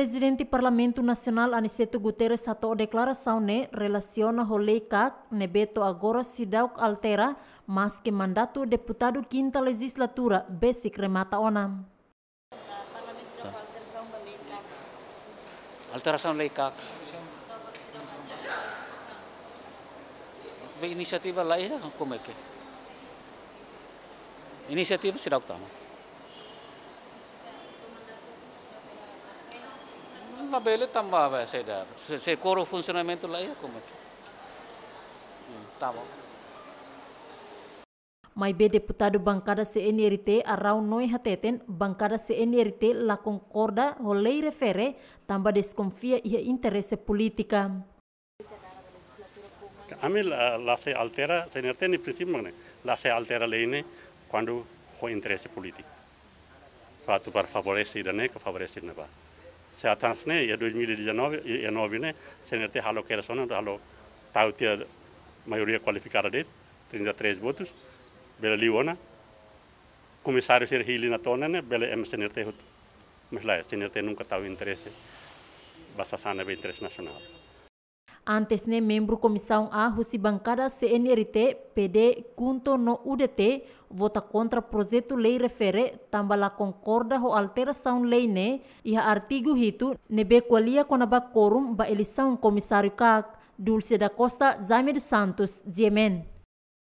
Presidente do Parlamento Nacional Aniceto Guterres atou declaração ne relaciona rolei CAC, nebeto agora se altera, mas que mandato deputado quinta legislatura, besic remata onam. Alteração lei CAC. Iniciativa lá, como é que Iniciativa se dá o tamanho. labele tambava se dar. Se coro funcionamento lá é como ya, aqui. Hum, tá bom. Mai be deputado bancada CNRT arau noi hateten bancada CNRT la concorda lei refere tamba desconfia ia interesse politica Kami la, la se altera CNRT ni prinsip ne la se altera lei ne quando ho interesse político. Fatu par favoreci da ne ko favoreci ne ba. né, e 2019, é e, e 9, é né, CNT halo Kerson, halo Tautia, tá, maioria qualificada de 33 votos, bela Liona, comissário ser Hili na tona, né, bela é M CNT, mas lá, CNT nunca estava interesse, basta sana bem interesse nacional. Antes nem membro comissão A Bancada, CNRT PD junto no UDT vota contra projeto lei refere tambala concorda ho alteração lei ne e artigo hito nebe qualia conaba corum ba eleição comissário CAC Dulce da Costa Jaime dos Santos, Jemen.